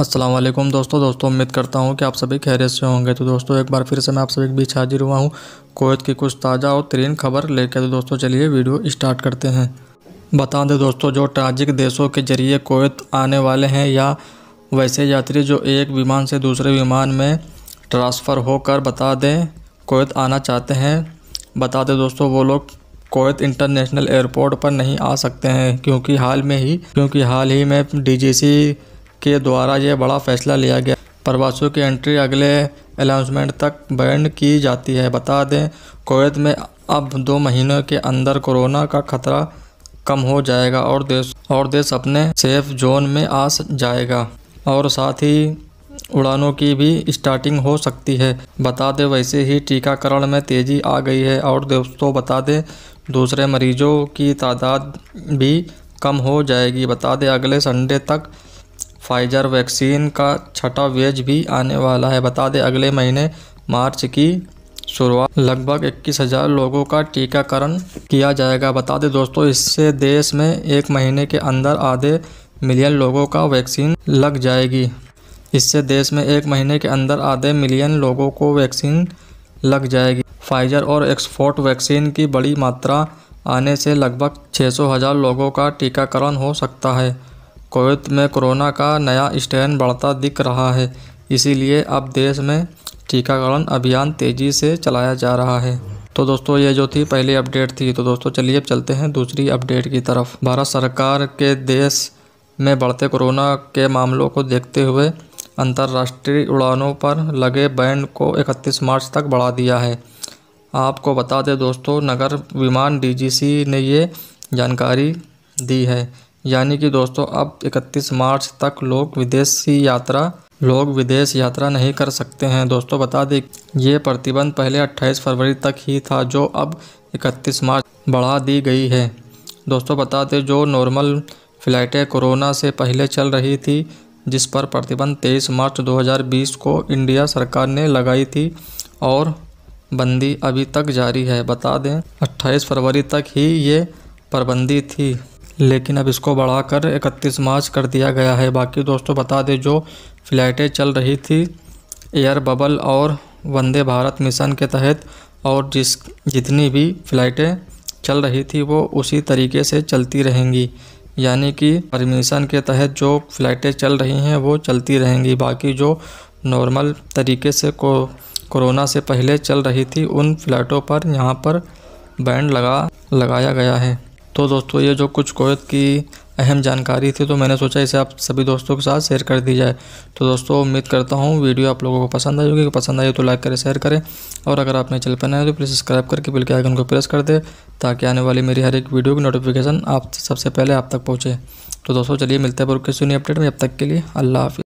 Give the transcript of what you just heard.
असलम दोस्तों दोस्तों उम्मीद करता हूँ कि आप सभी खैरियत से होंगे तो दोस्तों एक बार फिर से मैं आप सभी के बीच हाजिर हुआ हूँ कोयत की कुछ ताज़ा और तरीन खबर लेकर तो दोस्तों चलिए वीडियो स्टार्ट करते हैं बता दें दोस्तों जो ट्रांजिक देशों के जरिए कोयत आने वाले हैं या वैसे यात्री जो एक विमान से दूसरे विमान में ट्रांसफ़र होकर बता दें कोयत आना चाहते हैं बता दें दोस्तों वो लोग कोयत इंटरनेशनल एयरपोर्ट पर नहीं आ सकते हैं क्योंकि हाल में ही क्योंकि हाल ही में सी के द्वारा यह बड़ा फैसला लिया गया प्रवासियों की एंट्री अगले अनाउंसमेंट तक बैंड की जाती है बता दें कोवैत में अब दो महीनों के अंदर कोरोना का खतरा कम हो जाएगा और देश और देश अपने सेफ जोन में आ जाएगा और साथ ही उड़ानों की भी स्टार्टिंग हो सकती है बता दें वैसे ही टीकाकरण में तेज़ी आ गई है और दोस्तों बता दें दूसरे मरीजों की तादाद भी कम हो जाएगी बता दें अगले संडे तक फाइजर वैक्सीन का छठा वेज भी आने वाला है बता दें अगले महीने मार्च की शुरुआत लगभग इक्कीस हज़ार लोगों का टीकाकरण किया जाएगा बता दें दोस्तों इससे देश में एक महीने के अंदर आधे मिलियन लोगों का वैक्सीन लग जाएगी इससे देश में एक महीने के अंदर आधे मिलियन लोगों को वैक्सीन लग जाएगी फाइजर और एक्सफोर्ट वैक्सीन की बड़ी मात्रा आने से लगभग सौ हज़ार लोगों का टीकाकरण हो सकता है कुवैत में कोरोना का नया स्ट्रेन बढ़ता दिख रहा है इसीलिए अब देश में टीकाकरण अभियान तेज़ी से चलाया जा रहा है तो दोस्तों ये जो थी पहली अपडेट थी तो दोस्तों चलिए अब चलते हैं दूसरी अपडेट की तरफ भारत सरकार के देश में बढ़ते कोरोना के मामलों को देखते हुए अंतर्राष्ट्रीय उड़ानों पर लगे बैन को 31 मार्च तक बढ़ा दिया है आपको बता दें दोस्तों नगर विमान डीजीसी ने ये जानकारी दी है यानी कि दोस्तों अब 31 मार्च तक लोग विदेशी यात्रा लोग विदेश यात्रा नहीं कर सकते हैं दोस्तों बता दें ये प्रतिबंध पहले 28 फरवरी तक ही था जो अब 31 मार्च बढ़ा दी गई है दोस्तों बता दें जो नॉर्मल फ़्लाइटें कोरोना से पहले चल रही थी जिस पर प्रतिबंध 23 मार्च 2020 को इंडिया सरकार ने लगाई थी और बंदी अभी तक जारी है बता दें 28 फरवरी तक ही ये पाबंदी थी लेकिन अब इसको बढ़ाकर 31 मार्च कर दिया गया है बाकी दोस्तों बता दें जो फ़्लाइटें चल रही थी एयर बबल और वंदे भारत मिशन के तहत और जिस जितनी भी फ़्लाइटें चल रही थी वो उसी तरीके से चलती रहेंगी यानी कि परमिशन के तहत जो फ़्लाइटें चल रही हैं वो चलती रहेंगी बाकी जो नॉर्मल तरीके से को कोरोना से पहले चल रही थी उन फ़्लाइटों पर यहाँ पर बैंड लगा लगाया गया है तो दोस्तों ये जो कुछ कोयत की अहम जानकारी थी तो मैंने सोचा इसे आप सभी दोस्तों के साथ शेयर कर दी जाए तो दोस्तों उम्मीद करता हूँ वीडियो आप लोगों को पसंद आई होगी पसंद आई तो लाइक करें शेयर करें और अगर आप मेरे चैनल पर नए तो प्लीज़ सब्सक्राइब करके बिल के आइकन को प्रेस कर दें ताकि आने वाली मेरी हर एक वीडियो की नोटिफिकेशन आप सबसे पहले आप तक पहुँचे तो दोस्तों चलिए मिलते हैं पर किसी नई अपडेट में अब तक के लिए अल्लाह हाफि